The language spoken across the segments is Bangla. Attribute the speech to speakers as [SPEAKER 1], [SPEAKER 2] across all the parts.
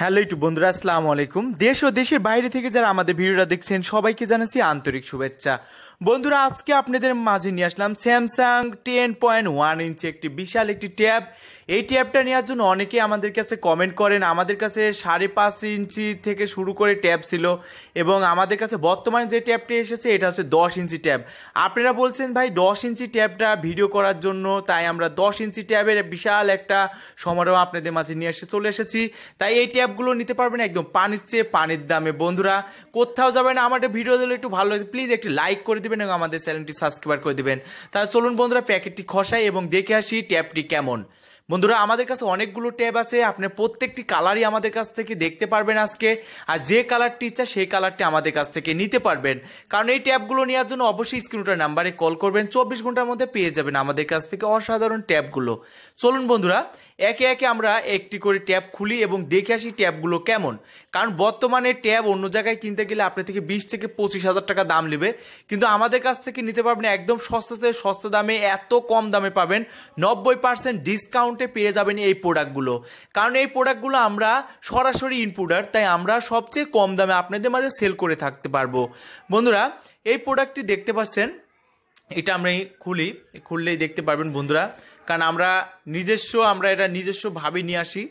[SPEAKER 1] হ্যালো ইটু বন্ধুরা আসসালামু আলাইকুম দেশ ও দেশের বাইরে থেকে যারা আমাদের ভিডিওটা দেখছেন সবাইকে জানাচ্ছি আন্তরিক শুভেচ্ছা বন্ধুরা আজকে আপনাদের মাঝে নিয়ে আসলাম Samsung ten point one inch একটি বিশাল একটি ট্যাব এই ট্যাবটা নেওয়ার জন্য অনেকেই আমাদের কাছে কমেন্ট করেন আমাদের কাছে সাড়ে পাঁচ ইঞ্চি থেকে শুরু করে ট্যাব ছিল এবং আমাদের কাছে বর্তমানে যে ট্যাবটি এসেছে এটা হচ্ছে দশ ইঞ্চি ট্যাব আপনারা বলছেন ভাই দশ ইঞ্চি ট্যাবটা ভিডিও করার জন্য তাই আমরা দশ ইঞ্চি ট্যাবের বিশাল একটা সমারোহ আপনাদের মাঝে নিয়ে এসে চলে এসেছি তাই এই অ্যাপগুলো নিতে পারবেন একদম পানির চেয়ে পানির দামে বন্ধুরা কোথাও যাবেন আমাদের ভিডিও দিলে একটু ভালো লাগে প্লিজ একটি লাইক করে দেবেন এবং আমাদের চ্যানেলটি সাবস্ক্রাইব করে দেবেন তাহলে চলুন বন্ধুরা প্যাকেটটি খসাই এবং দেখে আসি ট্যাপটি কেমন বন্ধুরা আমাদের কাছে অনেকগুলো ট্যাব আছে আপনি প্রত্যেকটি কালারই আমাদের কাছ থেকে দেখতে পারবেন আজকে আর যে কালারটি ইচ্ছা সেই কালারটি আমাদের কাছ থেকে নিতে পারবেন কারণ এই ট্যাবগুলো নেওয়ার জন্য অবশ্যই স্ক্রিনটার নাম্বারে কল করবেন চব্বিশ ঘন্টার মধ্যে পেয়ে যাবেন আমাদের কাছ থেকে অসাধারণ ট্যাবগুলো চলুন বন্ধুরা একে একে আমরা একটি করে ট্যাব খুলি এবং দেখে আসি ট্যাবগুলো কেমন কারণ বর্তমানে ট্যাব অন্য জায়গায় কিনতে গেলে আপনি থেকে বিশ থেকে পঁচিশ হাজার টাকা দাম নেবে কিন্তু আমাদের কাছ থেকে নিতে পারবেন একদম সস্তাতে সস্তা দামে এত কম দামে পাবেন নব্বই পার্সেন্ট ডিসকাউন্ট ডিসকাউন্টে পেয়ে যাবেন এই প্রোডাক্টগুলো কারণ এই প্রোডাক্টগুলো আমরা সরাসরি ইনপুটার তাই আমরা সবচেয়ে কম দামে আপনাদের মাঝে সেল করে থাকতে পারবো বন্ধুরা এই প্রোডাক্টটি দেখতে পাচ্ছেন এটা আমরা খুলি খুললেই দেখতে পারবেন বন্ধুরা কারণ আমরা নিজস্ব আমরা এটা নিজস্বভাবে নিয়ে আসি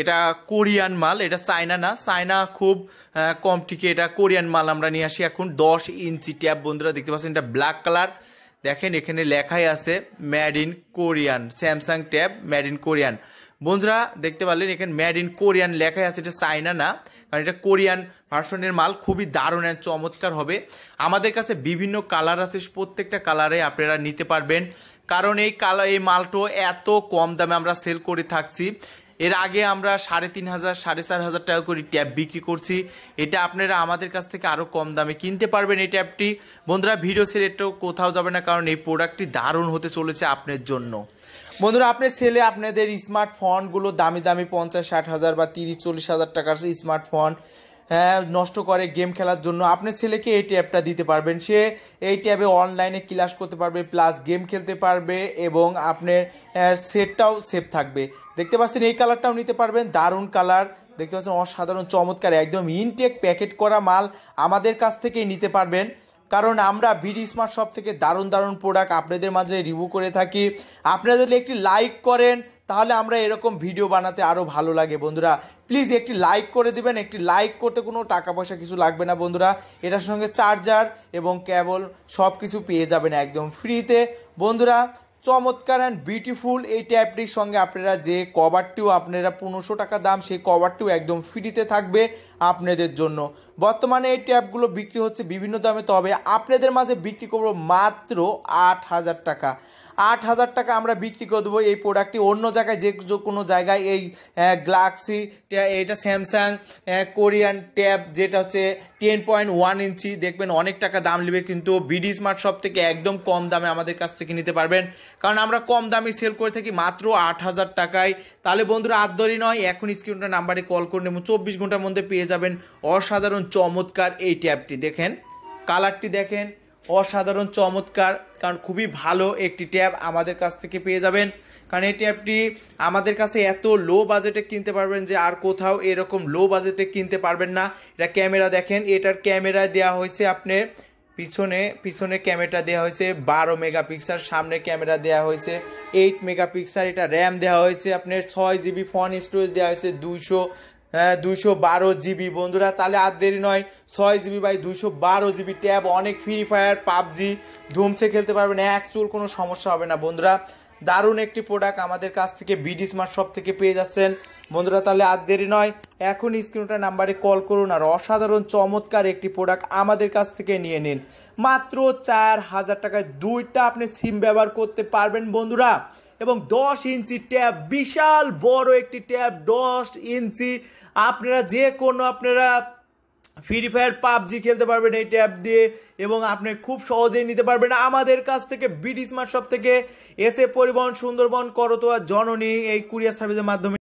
[SPEAKER 1] এটা কোরিয়ান মাল এটা চায়না না চায়না খুব কম ঠিকই এটা কোরিয়ান মাল আমরা নিয়ে আসি এখন দশ ইঞ্চি ট্যাব বন্ধুরা দেখতে পাচ্ছেন এটা ব্ল্যাক কালার দেখেন এখানে লেখাই আছে made in Korean Samsung tab made in Korean বন্ধুরা দেখতে পারলেন এখানে ম্যাড ইন কোরিয়ান লেখাই আছে এটা চাইনা না কারণ এটা কোরিয়ান ভার্সনের মাল খুবই দারুণ এক চমৎকার হবে আমাদের কাছে বিভিন্ন কালার আছে প্রত্যেকটা কালারে আপনারা নিতে পারবেন কারণ এই কালার এই মালটো এত কম দামে আমরা সেল করে থাকছি এর আগে আমরা সাড়ে তিন হাজার সাড়ে চার হাজার টাকা করে ট্যাব বিক্রি করছি এটা আপনারা আমাদের কাছ থেকে আরও কম দামে কিনতে পারবেন এই ট্যাবটি বন্ধুরা ভিডিও সেলেটটাও কোথাও যাবে না কারণ এই প্রোডাক্টটি দারুণ হতে চলেছে আপনার জন্য বন্ধুরা আপনার ছেলে আপনাদের স্মার্টফোনগুলো দামি দামি পঞ্চাশ ষাট হাজার বা তিরিশ চল্লিশ হাজার টাকার স্মার্টফোন হ্যাঁ, নষ্ট করে গেম খেলার জন্য আপনার ছেলেকে এই ট্যাবটা দিতে পারবেন সে এই ট্যাবে অনলাইনে ক্লাস করতে পারবে প্লাস গেম খেলতে পারবে এবং আপনার সেটটাও হ্যাঁ, সেফ থাকবে দেখতে পাচ্ছেন এই কালারটাও নিতে পারবেন দারুণ কালার দেখতে পাচ্ছেন অসাধারণ চমৎকার একদম ইনটেক প্যাকেট করা মাল আমাদের কাছ থেকেই নিতে পারবেন কারণ আমরা বিডি স্মার্ট শপ থেকে দারুণ দারুণ প্রোডাক্ট আপনাদের মাঝে রিভিউ করে থাকি আপনারা যদি একটি লাইক করেন তাহলে আমরা এরকম ভিডিও বানাতে আরও ভালো লাগে বন্ধুরা প্লিজ একটি লাইক করে দিবেন একটি লাইক করতে কোনো টাকা পয়সা কিছু লাগবে না বন্ধুরা এটার সঙ্গে চার্জার এবং কেবল সব কিছু পেয়ে যাবেন একদম ফ্রিতে বন্ধুরা চমৎকার অ্যান্ড বিউটিফুল এই ট্যাপটির সঙ্গে আপনারা যে কভারটিও আপনারা পনেরোশো টাকা দাম সেই কভারটিও একদম ফ্রিতে থাকবে আপনাদের জন্য বর্তমানে এই ট্যাপগুলো বিক্রি হচ্ছে বিভিন্ন দামে তবে আপনাদের মাঝে বিক্রি করবো মাত্র আট হাজার টাকা আট হাজার টাকা আমরা বিক্রি করে দেবো এই প্রোডাক্টটি অন্য জায়গায় যে কোনো জায়গায় এই গ্লাক্সি এটা স্যামসাং কোরিয়ান ট্যাব যেটা হচ্ছে টেন পয়েন্ট ওয়ান ইঞ্চি দেখবেন অনেক টাকা দাম নেবে কিন্তু বিডি স্মার্ট শপ থেকে একদম কম দামে আমাদের কাছ থেকে নিতে পারবেন কারণ আমরা কম দামে সেল করে থাকি মাত্র আট হাজার টাকায় তাহলে বন্ধুরা আর নয় এখন স্ক্রিনটা নাম্বারে কল করুন এবং চব্বিশ ঘন্টার মধ্যে পেয়ে যাবেন অসাধারণ চমৎকার এই ট্যাবটি দেখেন কালারটি দেখেন অসাধারণ চমৎকার কারণ খুবই ভালো একটি ট্যাব আমাদের কাছ থেকে পেয়ে যাবেন কারণ এই ট্যাবটি আমাদের কাছে এত লো বাজেটে কিনতে পারবেন যে আর কোথাও এরকম লো বাজেটে কিনতে পারবেন না এটা ক্যামেরা দেখেন এটার ক্যামেরা দেয়া হয়েছে আপনার পিছনে পিছনে ক্যামেরা দেওয়া হয়েছে বারো মেগাপিক্সেল সামনে ক্যামেরা দেওয়া হয়েছে এইট মেগাপিক্সেল এটা র্যাম দেওয়া হয়েছে আপনার ছয় জিবি ফোন স্টোরেজ দেওয়া হয়েছে দুইশো হ্যাঁ, দুশো বারো জিবি বন্ধুরা তাহলে আর দেরি নয় ছয় জিবি বাই দুশো বারো জিবি ট্যাব অনেক ফ্রি ফায়ার পাবজি ধুমছে খেলতে পারবেন এক চুল কোনো সমস্যা হবে না বন্ধুরা দারুণ একটি প্রোডাক্ট আমাদের কাছ থেকে বিডি স্মার্ট শপ থেকে পেয়ে যাচ্ছেন বন্ধুরা তাহলে আর দেরি নয় এখন স্ক্রিনটা নাম্বারে কল করুন আর অসাধারণ চমৎকার একটি প্রোডাক্ট আমাদের কাছ থেকে নিয়ে নিন মাত্র চার হাজার টাকায় দুইটা আপনি সিম ব্যবহার করতে পারবেন বন্ধুরা এবং দশ ইঞ্চি ট্যাব বিশাল বড় একটি ট্যাব দশ ইঞ্চি আপনারা যে কোনো আপনারা ফ্রি ফায়ার পাবজি খেলতে পারবেন এই ট্যাব দিয়ে এবং আপনি খুব সহজেই নিতে পারবেন আমাদের কাছ থেকে বিডি স্মার্ট শপ থেকে এসে পরিবহন সুন্দরবন করতোয়া জননী এই কুরিয়ার সার্ভিসের মাধ্যমে